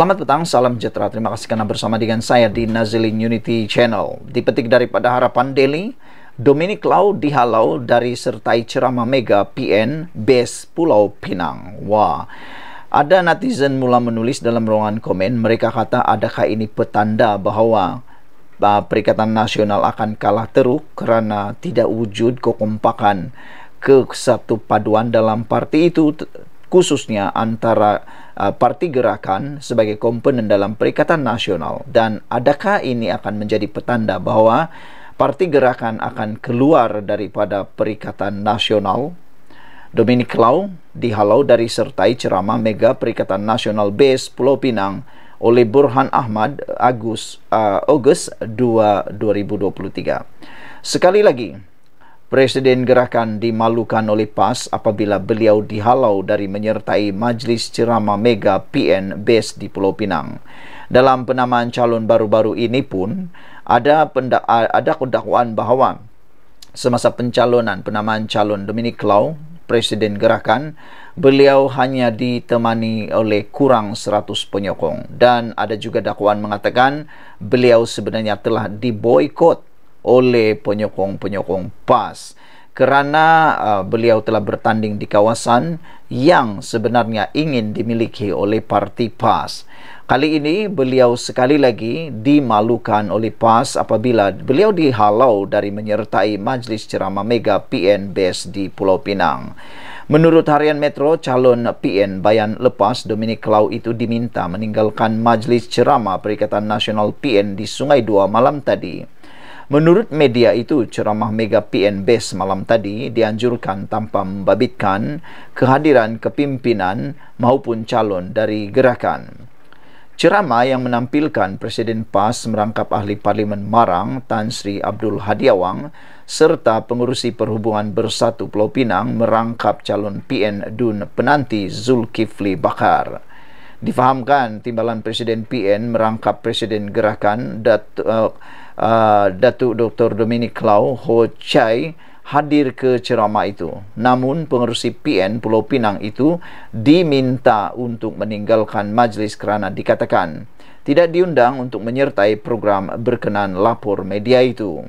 Selamat petang, salam sejahtera. Terima kasih karena bersama dengan saya di Nazilin Unity Channel. Dipetik daripada Harapan Daily, Dominic Lau dihalau dari sertai ceramah mega PN Base Pulau Pinang. Wah, ada netizen mula menulis dalam ruangan komen, mereka kata adakah ini petanda bahwa ah, Perikatan Nasional akan kalah teruk karena tidak wujud kekompakan ke satu paduan dalam parti itu khususnya antara Uh, parti gerakan sebagai komponen dalam Perikatan Nasional dan adakah ini akan menjadi petanda bahwa parti gerakan akan keluar daripada Perikatan Nasional? Dominic Lau dihalau dari sertai ceramah Mega Perikatan Nasional Base Pulau Pinang oleh Burhan Ahmad Agus uh, Agus 2 2023. Sekali lagi, Presiden gerakan dimalukan oleh PAS apabila beliau dihalau dari menyertai majlis ceramah mega PN base di Pulau Pinang. Dalam penamaan calon baru-baru ini pun ada ada kedakwaan bahawa semasa pencalonan penamaan calon Dominic Lau Presiden gerakan beliau hanya ditemani oleh kurang 100 penyokong dan ada juga dakwaan mengatakan beliau sebenarnya telah diboikot oleh penyokong-penyokong PAS kerana uh, beliau telah bertanding di kawasan yang sebenarnya ingin dimiliki oleh parti PAS. Kali ini beliau sekali lagi dimalukan oleh PAS apabila beliau dihalau dari menyertai majlis ceramah Mega PN Base di Pulau Pinang. Menurut Harian Metro, calon PN Bayan Lepas Dominic Lau itu diminta meninggalkan majlis ceramah Perikatan Nasional PN di Sungai Dua malam tadi. Menurut media itu, ceramah Mega PN Base malam tadi dianjurkan tanpa membabitkan kehadiran kepimpinan maupun calon dari gerakan. Ceramah yang menampilkan Presiden PAS merangkap Ahli Parlimen Marang Tan Sri Abdul Hadiawang serta Pengurusi Perhubungan Bersatu Pulau Pinang merangkap calon PN DUN penanti Zulkifli Bakar. Difahamkan timbalan Presiden PN merangkap Presiden Gerakan dat uh, Ah, Datuk Dr. Dominic Clau Ho Chai hadir ke ceramah itu. Namun pengerusi PN Pulau Pinang itu diminta untuk meninggalkan majlis kerana dikatakan tidak diundang untuk menyertai program berkenan lapor media itu.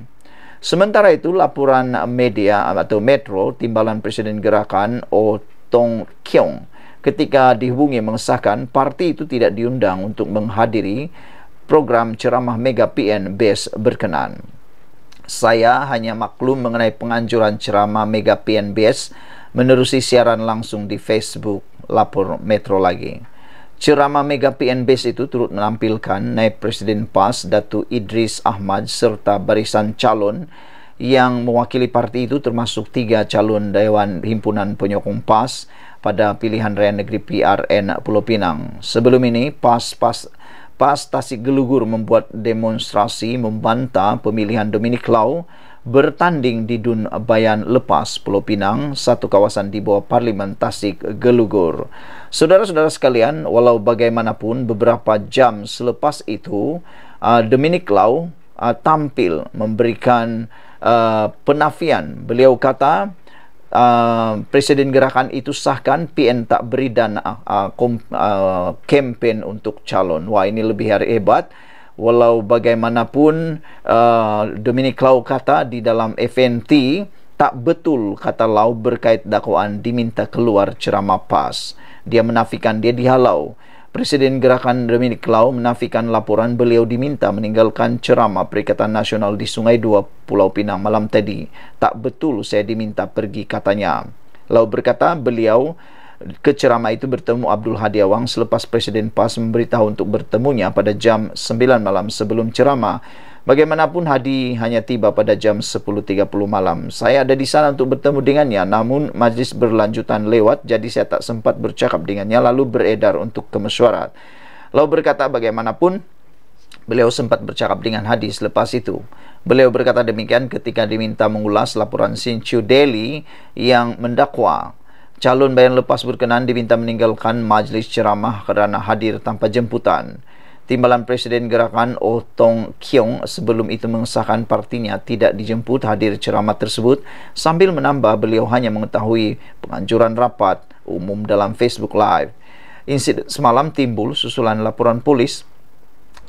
Sementara itu laporan media atau Metro Timbalan Presiden Gerakan O Tong Kiong ketika dihubungi mengesahkan parti itu tidak diundang untuk menghadiri program ceramah Mega PN Base berkenan. Saya hanya maklum mengenai penganjuran ceramah Mega PN Base menerusi siaran langsung di Facebook lapor Metro lagi. Ceramah Mega PN Base itu turut menampilkan Naib Presiden PAS Datu Idris Ahmad serta barisan calon yang mewakili parti itu termasuk tiga calon Dewan Himpunan Penyokong PAS pada pilihan Raya Negeri PRN Pulau Pinang. Sebelum ini, PAS-PAS Pas Tasik Gelugur membuat demonstrasi membantah pemilihan Dominic Lau bertanding di Dun Bayan lepas Pulau Pinang, satu kawasan di bawah Parlimen Tasik Gelugur. Saudara-saudara sekalian, walau bagaimanapun beberapa jam selepas itu, uh, Dominic Lau uh, tampil memberikan uh, penafian. Beliau kata, uh, Presiden Gerakan itu sahkan PN tak beri dana uh, ah, kom, uh, kempen untuk calon. Wah ini lebih hebat. Walau bagaimanapun uh, Dominic Lau kata di dalam FNT tak betul kata Lau berkait dakwaan diminta keluar ceramah PAS. Dia menafikan dia dihalau. Presiden Gerakan Dominic Lau menafikan laporan beliau diminta meninggalkan ceramah Perikatan Nasional di Sungai Dua Pulau Pinang malam tadi. Tak betul saya diminta pergi katanya. Lau berkata beliau ke ceramah itu bertemu Abdul Hadi Awang selepas Presiden PAS memberitahu untuk bertemunya pada jam 9 malam sebelum ceramah. Bagaimanapun Hadi hanya tiba pada jam 10.30 malam. Saya ada di sana untuk bertemu dengannya namun majlis berlanjutan lewat jadi saya tak sempat bercakap dengannya lalu beredar untuk ke Lalu berkata bagaimanapun beliau sempat bercakap dengan Hadi selepas itu. Beliau berkata demikian ketika diminta mengulas laporan Sinchu Daily yang mendakwa calon bayan lepas berkenan diminta meninggalkan majlis ceramah kerana hadir tanpa jemputan. Timbalan Presiden Gerakan Oh Tong Kiong sebelum itu mengesahkan partinya tidak dijemput hadir ceramah tersebut sambil menambah beliau hanya mengetahui penganjuran rapat umum dalam Facebook Live. Insiden semalam timbul susulan laporan polis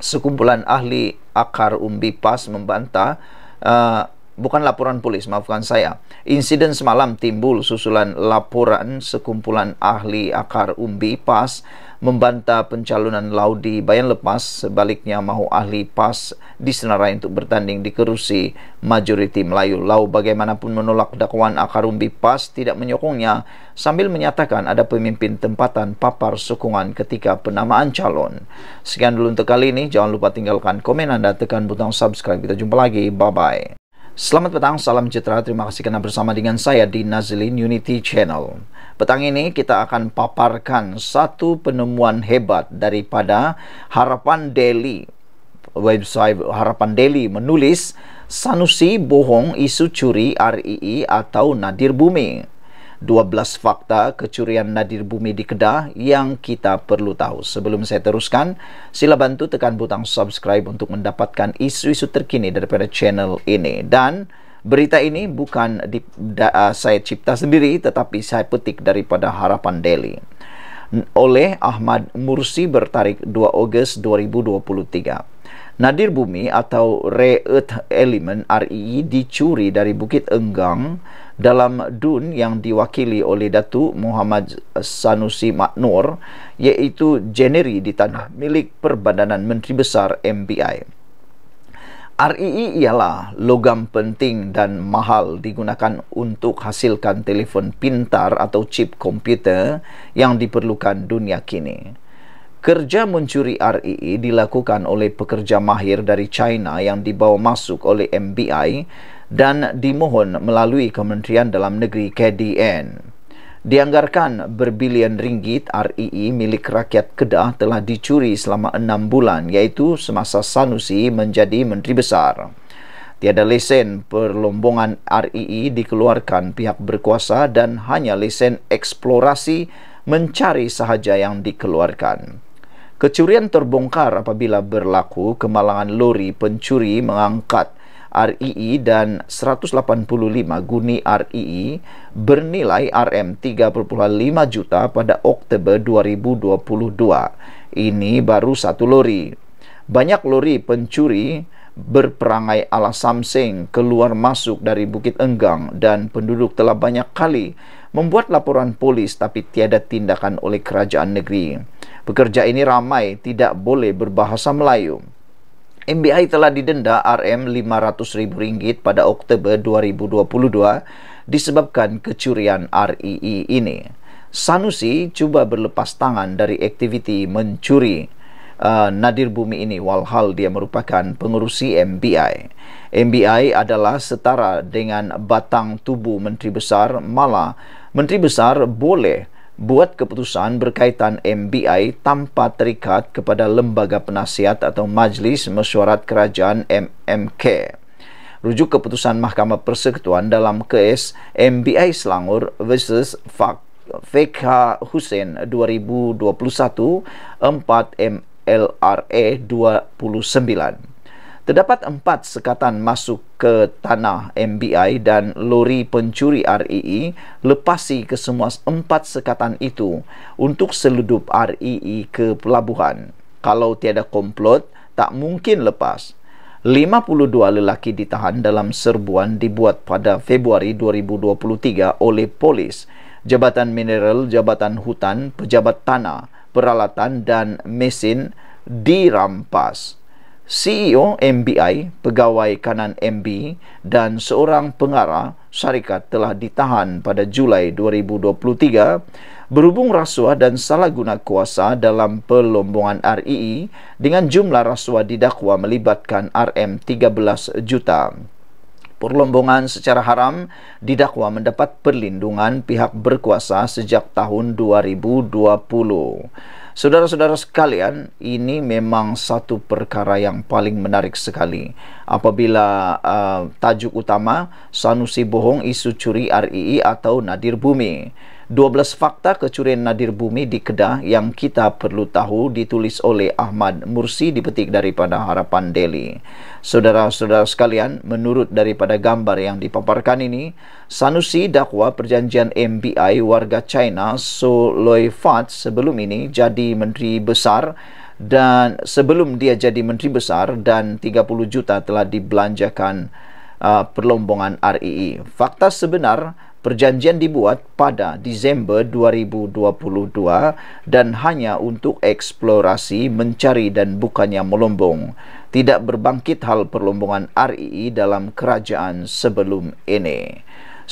sekumpulan ahli akar umbi PAS membantah uh, bukan laporan polis, maafkan saya. Insiden semalam timbul susulan laporan sekumpulan ahli akar umbi PAS membantah pencalonan Laudi Bayan Lepas sebaliknya mahu ahli PAS disenarai untuk bertanding di kerusi majoriti Melayu. Lau bagaimanapun menolak dakwaan akar umbi PAS tidak menyokongnya sambil menyatakan ada pemimpin tempatan papar sokongan ketika penamaan calon. Sekian dulu untuk kali ini. Jangan lupa tinggalkan komen anda, tekan butang subscribe. Kita jumpa lagi. Bye-bye. Selamat petang, salam citra. Terima kasih karena bersama dengan saya di Nazlin Unity Channel. Petang ini kita akan paparkan satu penemuan hebat daripada Harapan Daily. Website Harapan Daily menulis Sanusi bohong isu curi RII atau Nadir Bumi. 12 fakta kecurian nadir bumi di Kedah yang kita perlu tahu. Sebelum saya teruskan, sila bantu tekan butang subscribe untuk mendapatkan isu-isu terkini daripada channel ini. Dan berita ini bukan di, da, uh, saya cipta sendiri tetapi saya petik daripada Harapan Delhi oleh Ahmad Mursi bertarik 2 Ogos 2023. Nadir bumi atau rare earth element REE e, dicuri dari Bukit Enggang dalam dun yang diwakili oleh Datu Muhammad Sanusi Maknur iaitu generi di tanah milik Perbandanan Menteri Besar MBI. REE e ialah logam penting dan mahal digunakan untuk hasilkan telefon pintar atau chip komputer yang diperlukan dunia kini. Kerja mencuri RII e dilakukan oleh pekerja mahir dari China yang dibawa masuk oleh MBI dan dimohon melalui Kementerian Dalam Negeri KDN. Dianggarkan berbilion ringgit RII e milik rakyat Kedah telah dicuri selama enam bulan iaitu semasa Sanusi menjadi Menteri Besar. Tiada lesen perlombongan RII e dikeluarkan pihak berkuasa dan hanya lesen eksplorasi mencari sahaja yang dikeluarkan. Kecurian terbongkar apabila berlaku kemalangan lori pencuri mengangkat RII dan 185 guni RII bernilai RM3.5 juta pada Oktober 2022. Ini baru satu lori. Banyak lori pencuri berperangai ala Samsung keluar masuk dari Bukit Enggang dan penduduk telah banyak kali membuat laporan polis tapi tiada tindakan oleh kerajaan negeri. Pekerja ini ramai tidak boleh berbahasa Melayu. MBI telah didenda RM500,000 pada Oktober 2022 disebabkan kecurian REE ini. Sanusi cuba berlepas tangan dari aktiviti mencuri uh, nadir bumi ini walhal dia merupakan pengurusi MBI. MBI adalah setara dengan batang tubuh Menteri Besar malah Menteri Besar boleh buat keputusan berkaitan MBI tanpa terikat kepada lembaga penasihat atau majlis mesyuarat kerajaan MMK. Rujuk keputusan Mahkamah Persekutuan dalam kes MBI Selangor vs VK Hussein 2021 4 MLRE 29. Terdapat empat sekatan masuk ke tanah MBI dan lori pencuri REE e lepasi ke semua empat sekatan itu untuk seludup REE e ke pelabuhan. Kalau tiada komplot, tak mungkin lepas. 52 lelaki ditahan dalam serbuan dibuat pada Februari 2023 oleh polis, Jabatan Mineral, Jabatan Hutan, Pejabat Tanah, Peralatan dan Mesin dirampas. CEO MBI, pegawai kanan MB dan seorang pengarah syarikat telah ditahan pada Julai 2023 berhubung rasuah dan salah guna kuasa dalam pelombongan RII e e dengan jumlah rasuah didakwa melibatkan RM13 juta. Perlombongan secara haram didakwa mendapat perlindungan pihak berkuasa sejak tahun 2020. Saudara-saudara sekalian, ini memang satu perkara yang paling menarik sekali. Apabila uh, tajuk utama Sanusi Bohong Isu Curi RII atau Nadir Bumi. 12 fakta kecurian nadir bumi di Kedah yang kita perlu tahu ditulis oleh Ahmad Mursi dipetik daripada Harapan Delhi. Saudara-saudara sekalian, menurut daripada gambar yang dipaparkan ini, Sanusi dakwa perjanjian MBI warga China So Loi Fat sebelum ini jadi menteri besar dan sebelum dia jadi menteri besar dan 30 juta telah dibelanjakan uh, perlombongan RII. E e. Fakta sebenar Perjanjian dibuat pada Disember 2022 dan hanya untuk eksplorasi, mencari dan bukannya melombong. Tidak berbangkit hal perlombongan RII e e dalam kerajaan sebelum ini.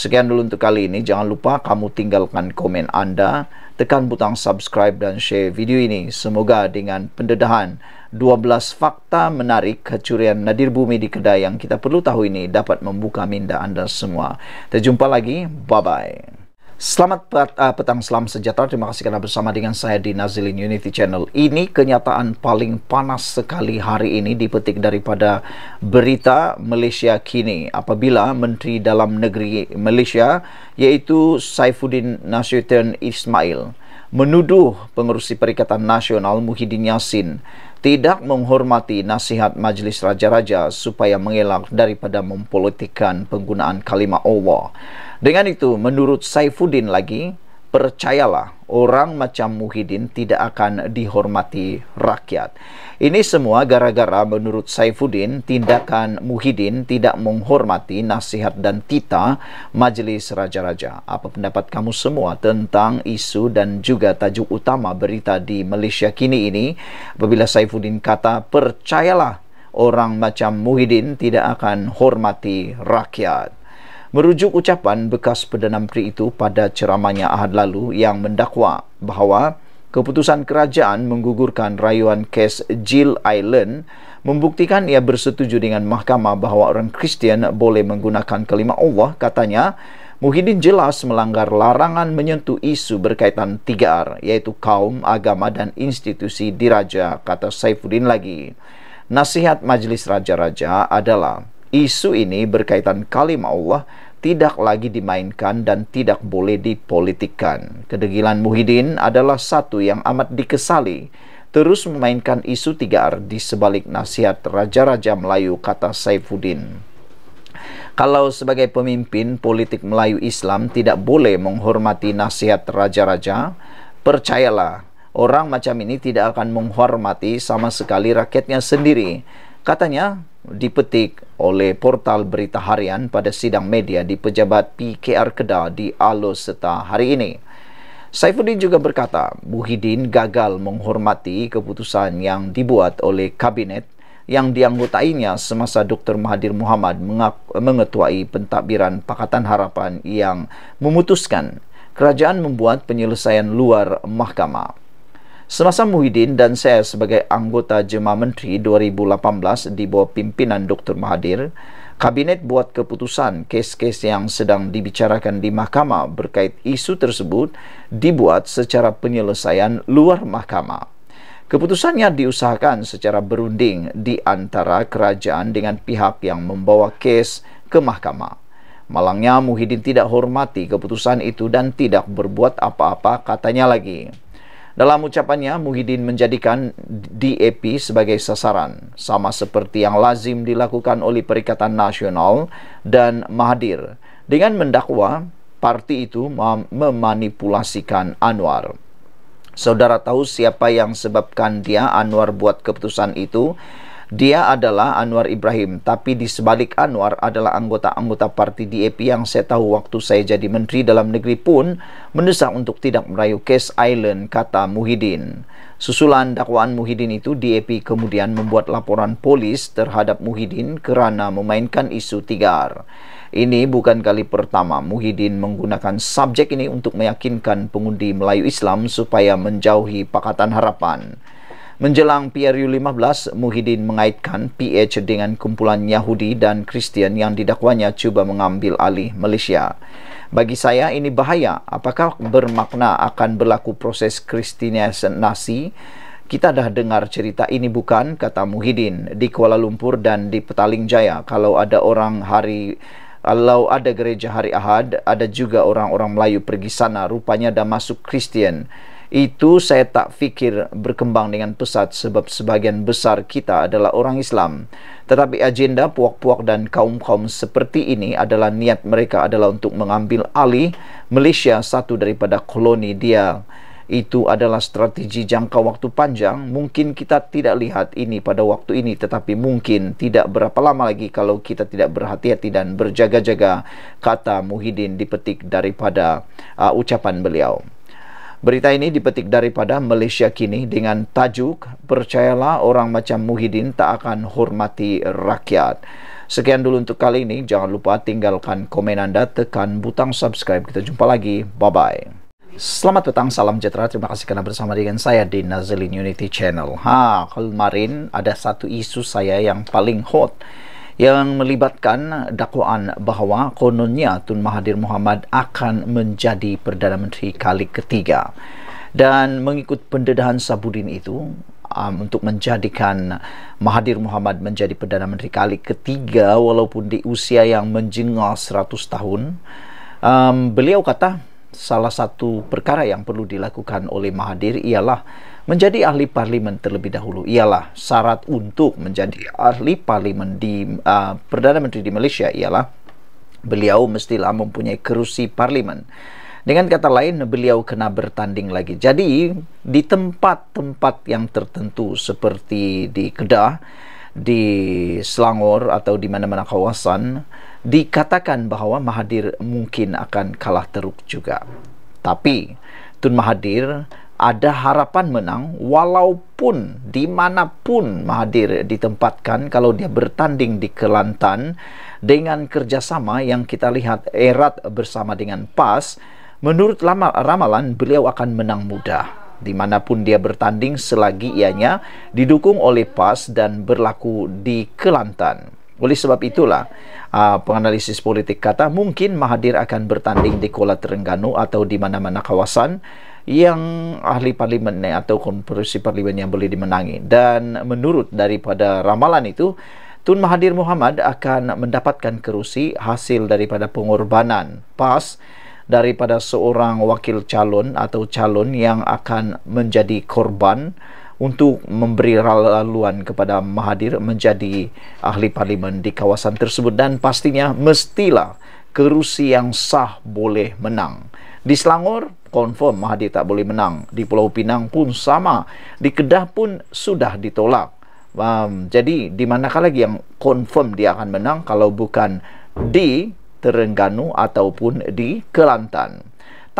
Sekian dulu untuk kali ini. Jangan lupa kamu tinggalkan komen anda, tekan butang subscribe dan share video ini. Semoga dengan pendedahan 12 fakta menarik kecurian nadir bumi di kedai yang kita perlu tahu ini dapat membuka minda anda semua. Terjumpa lagi. Bye-bye. Selamat ah, petang, selam sejahtera. Terima kasih kerana bersama dengan saya di Nazilin Unity Channel. Ini kenyataan paling panas sekali hari ini dipetik daripada berita Malaysia kini. Apabila Menteri Dalam Negeri Malaysia iaitu Saifuddin Nasution Ismail menuduh Pengerusi Perikatan Nasional Muhyiddin Yassin tidak menghormati nasihat Majlis Raja-Raja supaya mengelak daripada mempolitikan penggunaan kalimah Allah. Dengan itu, menurut Saifuddin lagi, percayalah orang macam Muhyiddin tidak akan dihormati rakyat. Ini semua gara-gara menurut Saifuddin tindakan Muhyiddin tidak menghormati nasihat dan tita majlis Raja-Raja. Apa pendapat kamu semua tentang isu dan juga tajuk utama berita di Malaysia kini ini apabila Saifuddin kata percayalah orang macam Muhyiddin tidak akan hormati rakyat. Merujuk ucapan bekas Perdana Menteri itu pada ceramahnya Ahad lalu yang mendakwa bahawa keputusan kerajaan menggugurkan rayuan kes Jill Island membuktikan ia bersetuju dengan mahkamah bahawa orang Kristian boleh menggunakan kelima Allah katanya Muhyiddin jelas melanggar larangan menyentuh isu berkaitan 3R iaitu kaum, agama dan institusi diraja kata Saifuddin lagi. Nasihat Majlis Raja-Raja adalah isu ini berkaitan kalim Allah tidak lagi dimainkan dan tidak boleh dipolitikan. Kedegilan Muhyiddin adalah satu yang amat dikesali. Terus memainkan isu tiga r di sebalik nasihat Raja-Raja Melayu, kata Saifuddin. Kalau sebagai pemimpin politik Melayu Islam tidak boleh menghormati nasihat Raja-Raja, percayalah, orang macam ini tidak akan menghormati sama sekali rakyatnya sendiri katanya dipetik oleh portal berita harian pada sidang media di pejabat PKR Kedah di Alor Setar hari ini. Saifuddin juga berkata, Muhyiddin gagal menghormati keputusan yang dibuat oleh kabinet yang dianggotainya semasa Dr. Mahathir Muhammad mengetuai pentadbiran Pakatan Harapan yang memutuskan kerajaan membuat penyelesaian luar mahkamah. Semasa Muhyiddin dan saya sebagai anggota Jemaah Menteri 2018 di bawah pimpinan Dr. Mahathir, Kabinet buat keputusan kes-kes yang sedang dibicarakan di mahkamah berkait isu tersebut dibuat secara penyelesaian luar mahkamah. Keputusannya diusahakan secara berunding di antara kerajaan dengan pihak yang membawa kes ke mahkamah. Malangnya Muhyiddin tidak hormati keputusan itu dan tidak berbuat apa-apa katanya lagi. Dalam ucapannya, Muhyiddin menjadikan DAP sebagai sasaran, sama seperti yang lazim dilakukan oleh Perikatan Nasional dan Mahathir, dengan mendakwa parti itu mem memanipulasikan Anwar. Saudara tahu siapa yang sebabkan dia Anwar buat keputusan itu? dia adalah Anwar Ibrahim tapi di sebalik Anwar adalah anggota-anggota parti DAP yang saya tahu waktu saya jadi menteri dalam negeri pun mendesak untuk tidak merayu kes Island kata Muhyiddin Susulan dakwaan Muhyiddin itu DAP kemudian membuat laporan polis terhadap Muhyiddin kerana memainkan isu tigar ini bukan kali pertama Muhyiddin menggunakan subjek ini untuk meyakinkan pengundi Melayu Islam supaya menjauhi Pakatan Harapan. Menjelang PRU 15, Muhyiddin mengaitkan PH dengan kumpulan Yahudi dan Kristian yang didakwanya cuba mengambil alih Malaysia. Bagi saya ini bahaya. Apakah bermakna akan berlaku proses Kristianisasi? Kita dah dengar cerita ini bukan, kata Muhyiddin di Kuala Lumpur dan di Petaling Jaya. Kalau ada orang hari kalau ada gereja hari Ahad, ada juga orang-orang Melayu pergi sana. Rupanya dah masuk Kristian. Itu saya tak fikir berkembang dengan pesat sebab sebagian besar kita adalah orang Islam. Tetapi agenda puak-puak dan kaum-kaum seperti ini adalah niat mereka adalah untuk mengambil alih Malaysia satu daripada koloni dia. Itu adalah strategi jangka waktu panjang. Mungkin kita tidak lihat ini pada waktu ini tetapi mungkin tidak berapa lama lagi kalau kita tidak berhati-hati dan berjaga-jaga kata Muhyiddin dipetik daripada uh, ucapan beliau. Berita ini dipetik daripada Malaysia Kini dengan tajuk Percayalah orang macam Muhyiddin tak akan hormati rakyat. Sekian dulu untuk kali ini. Jangan lupa tinggalkan komen anda, tekan butang subscribe. Kita jumpa lagi. Bye-bye. Selamat petang, salam sejahtera. Terima kasih kerana bersama dengan saya di Nazlin Unity Channel. Ha, kemarin ada satu isu saya yang paling hot yang melibatkan dakwaan bahawa kononnya Tun Mahathir Mohamad akan menjadi Perdana Menteri kali ketiga dan mengikut pendedahan Sabudin itu um, untuk menjadikan Mahathir Mohamad menjadi Perdana Menteri kali ketiga walaupun di usia yang menjengah 100 tahun um, beliau kata salah satu perkara yang perlu dilakukan oleh Mahathir ialah menjadi ahli parlimen terlebih dahulu ialah syarat untuk menjadi ahli parlimen di uh, Perdana Menteri di Malaysia ialah beliau mestilah mempunyai kerusi parlimen dengan kata lain beliau kena bertanding lagi jadi di tempat-tempat yang tertentu seperti di Kedah di Selangor atau di mana-mana kawasan dikatakan bahawa Mahathir mungkin akan kalah teruk juga. Tapi Tun Mahathir ada harapan menang walaupun di manapun Mahathir ditempatkan kalau dia bertanding di Kelantan dengan kerjasama yang kita lihat erat bersama dengan PAS menurut ramalan beliau akan menang mudah di manapun dia bertanding selagi ianya didukung oleh PAS dan berlaku di Kelantan. Oleh sebab itulah, uh, penganalisis politik kata mungkin Mahathir akan bertanding di Kuala Terengganu atau di mana-mana kawasan yang ahli parlimen atau konferensi parlimen yang boleh dimenangi. Dan menurut daripada ramalan itu, Tun Mahathir Muhammad akan mendapatkan kerusi hasil daripada pengorbanan PAS daripada seorang wakil calon atau calon yang akan menjadi korban untuk memberi laluan kepada Mahathir menjadi ahli parlimen di kawasan tersebut dan pastinya mestilah kerusi yang sah boleh menang. Di Selangor, confirm Mahathir tak boleh menang. Di Pulau Pinang pun sama. Di Kedah pun sudah ditolak. Um, jadi, di manakah lagi yang confirm dia akan menang kalau bukan di Terengganu ataupun di Kelantan.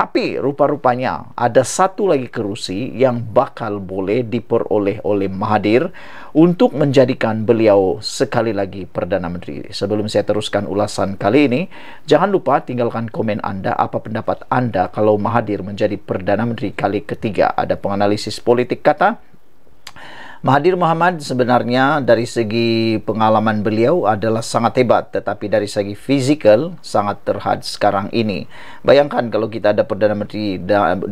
Tapi rupa-rupanya ada satu lagi kerusi yang bakal boleh diperoleh oleh Mahathir untuk menjadikan beliau sekali lagi Perdana Menteri. Sebelum saya teruskan ulasan kali ini, jangan lupa tinggalkan komen anda apa pendapat anda kalau Mahathir menjadi Perdana Menteri kali ketiga. Ada penganalisis politik kata, Mahathir Muhammad sebenarnya dari segi pengalaman beliau adalah sangat hebat tetapi dari segi fizikal sangat terhad sekarang ini. Bayangkan kalau kita ada Perdana Menteri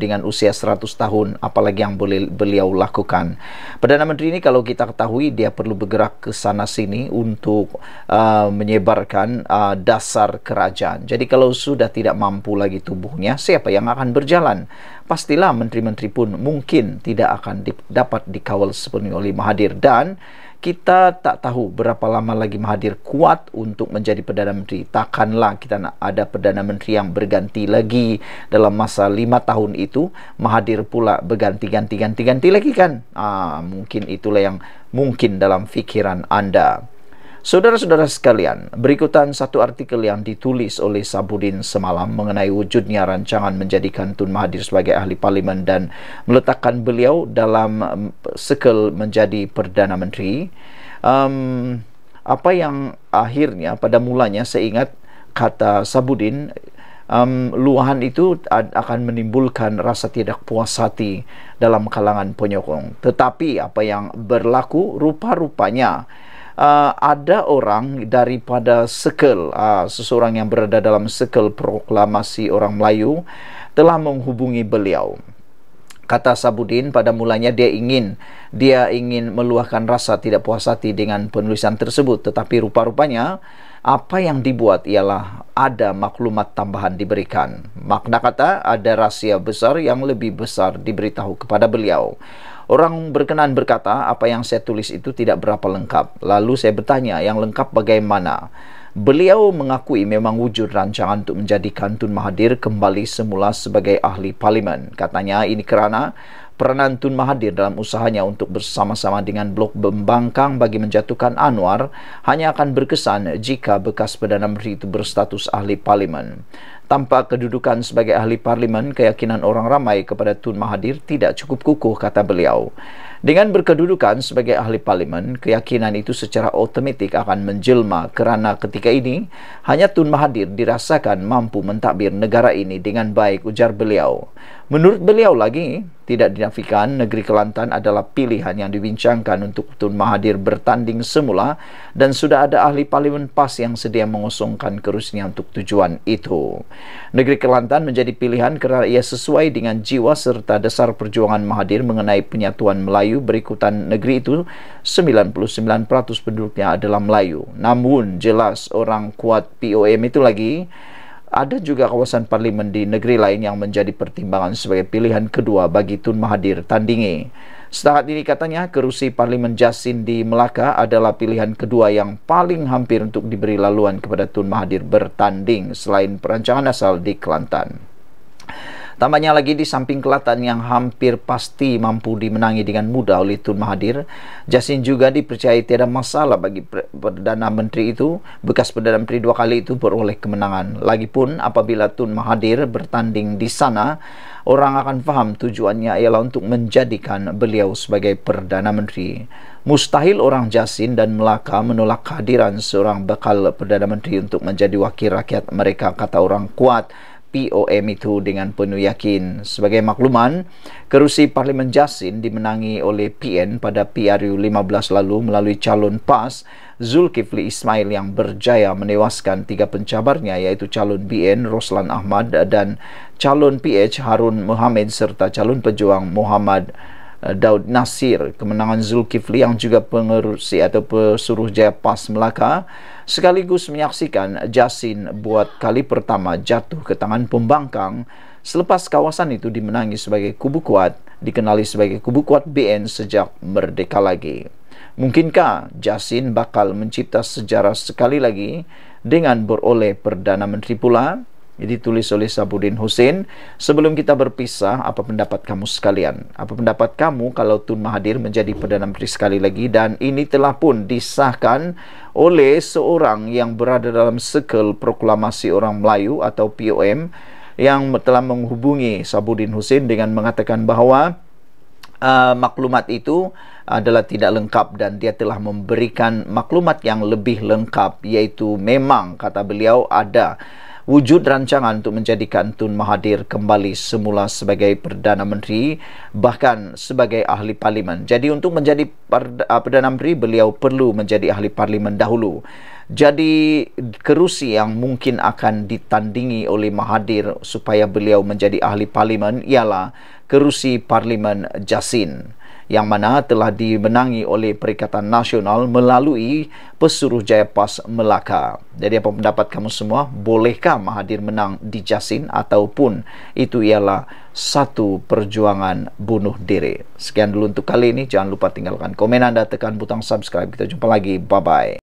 dengan usia 100 tahun apalagi yang boleh beliau lakukan. Perdana Menteri ini kalau kita ketahui dia perlu bergerak ke sana sini untuk uh, menyebarkan uh, dasar kerajaan. Jadi kalau sudah tidak mampu lagi tubuhnya siapa yang akan berjalan? pastilah menteri-menteri pun mungkin tidak akan di, dapat dikawal sepenuhnya oleh Mahathir dan kita tak tahu berapa lama lagi Mahathir kuat untuk menjadi Perdana Menteri. Takkanlah kita nak ada Perdana Menteri yang berganti lagi dalam masa lima tahun itu. Mahathir pula berganti-ganti-ganti-ganti lagi kan? Ah, mungkin itulah yang mungkin dalam fikiran anda. Saudara-saudara sekalian, berikutan satu artikel yang ditulis oleh Sabudin semalam mengenai wujudnya rancangan menjadikan Tun Mahathir sebagai ahli parlimen dan meletakkan beliau dalam um, sekel menjadi Perdana Menteri. Um, apa yang akhirnya pada mulanya saya ingat kata Sabudin, um, luahan itu akan menimbulkan rasa tidak puas hati dalam kalangan penyokong. Tetapi apa yang berlaku rupa-rupanya, uh, ada orang daripada sekel uh, ah, seseorang yang berada dalam sekel proklamasi orang Melayu telah menghubungi beliau kata Sabudin pada mulanya dia ingin dia ingin meluahkan rasa tidak puas hati dengan penulisan tersebut tetapi rupa-rupanya apa yang dibuat ialah ada maklumat tambahan diberikan makna kata ada rahsia besar yang lebih besar diberitahu kepada beliau Orang berkenan berkata apa yang saya tulis itu tidak berapa lengkap. Lalu saya bertanya yang lengkap bagaimana? Beliau mengakui memang wujud rancangan untuk menjadikan Tun Mahathir kembali semula sebagai ahli parlimen. Katanya ini kerana peranan Tun Mahathir dalam usahanya untuk bersama-sama dengan blok pembangkang bagi menjatuhkan Anwar hanya akan berkesan jika bekas Perdana Menteri itu berstatus ahli parlimen. Tanpa kedudukan sebagai ahli parlimen, keyakinan orang ramai kepada Tun Mahathir tidak cukup kukuh, kata beliau. Dengan berkedudukan sebagai ahli parlimen, keyakinan itu secara otomatik akan menjelma kerana ketika ini hanya Tun Mahathir dirasakan mampu mentadbir negara ini dengan baik ujar beliau. Menurut beliau lagi, tidak dinafikan negeri Kelantan adalah pilihan yang dibincangkan untuk Tun Mahathir bertanding semula dan sudah ada ahli parlimen PAS yang sedia mengosongkan kerusinya untuk tujuan itu. Negeri Kelantan menjadi pilihan kerana ia sesuai dengan jiwa serta dasar perjuangan Mahathir mengenai penyatuan Melayu Melayu berikutan negeri itu 99% penduduknya adalah Melayu. Namun jelas orang kuat POM itu lagi ada juga kawasan parlimen di negeri lain yang menjadi pertimbangan sebagai pilihan kedua bagi Tun Mahathir Tandingi. Setakat ini katanya kerusi Parlimen Jasin di Melaka adalah pilihan kedua yang paling hampir untuk diberi laluan kepada Tun Mahathir bertanding selain perancangan asal di Kelantan. Tambahnya lagi di samping Kelantan yang hampir pasti mampu dimenangi dengan mudah oleh Tun Mahathir, Jasin juga dipercayai tiada masalah bagi Perdana Menteri itu, bekas Perdana Menteri dua kali itu beroleh kemenangan. Lagipun apabila Tun Mahathir bertanding di sana, orang akan faham tujuannya ialah untuk menjadikan beliau sebagai Perdana Menteri. Mustahil orang Jasin dan Melaka menolak kehadiran seorang bekal Perdana Menteri untuk menjadi wakil rakyat mereka, kata orang kuat. POM itu dengan penuh yakin. Sebagai makluman, kerusi Parlimen Jasin dimenangi oleh PN pada PRU 15 lalu melalui calon PAS Zulkifli Ismail yang berjaya menewaskan tiga pencabarnya yaitu calon BN Roslan Ahmad dan calon PH Harun Mohamed serta calon pejuang Muhammad eh, Daud Nasir. Kemenangan Zulkifli yang juga pengerusi atau pesuruh jaya PAS Melaka sekaligus menyaksikan Jasin buat kali pertama jatuh ke tangan pembangkang selepas kawasan itu dimenangi sebagai kubu kuat dikenali sebagai kubu kuat BN sejak merdeka lagi. Mungkinkah Jasin bakal mencipta sejarah sekali lagi dengan beroleh Perdana Menteri pula? Jadi tulis oleh Sabudin Hussein sebelum kita berpisah apa pendapat kamu sekalian apa pendapat kamu kalau Tun Mahathir menjadi Perdana Menteri sekali lagi dan ini telah pun disahkan oleh seorang yang berada dalam sekel proklamasi orang Melayu atau POM yang telah menghubungi Sabudin Hussein dengan mengatakan bahawa uh, maklumat itu adalah tidak lengkap dan dia telah memberikan maklumat yang lebih lengkap iaitu memang kata beliau ada wujud rancangan untuk menjadikan Tun Mahathir kembali semula sebagai Perdana Menteri bahkan sebagai ahli parlimen. Jadi untuk menjadi ah, Perdana Menteri beliau perlu menjadi ahli parlimen dahulu. Jadi kerusi yang mungkin akan ditandingi oleh Mahathir supaya beliau menjadi ahli parlimen ialah kerusi Parlimen Jasin yang mana telah dimenangi oleh Perikatan Nasional melalui Pesuruh Jaya Pas Melaka. Jadi apa pendapat kamu semua? Bolehkah Mahathir menang di Jasin ataupun itu ialah satu perjuangan bunuh diri? Sekian dulu untuk kali ini. Jangan lupa tinggalkan komen anda, tekan butang subscribe. Kita jumpa lagi. Bye-bye.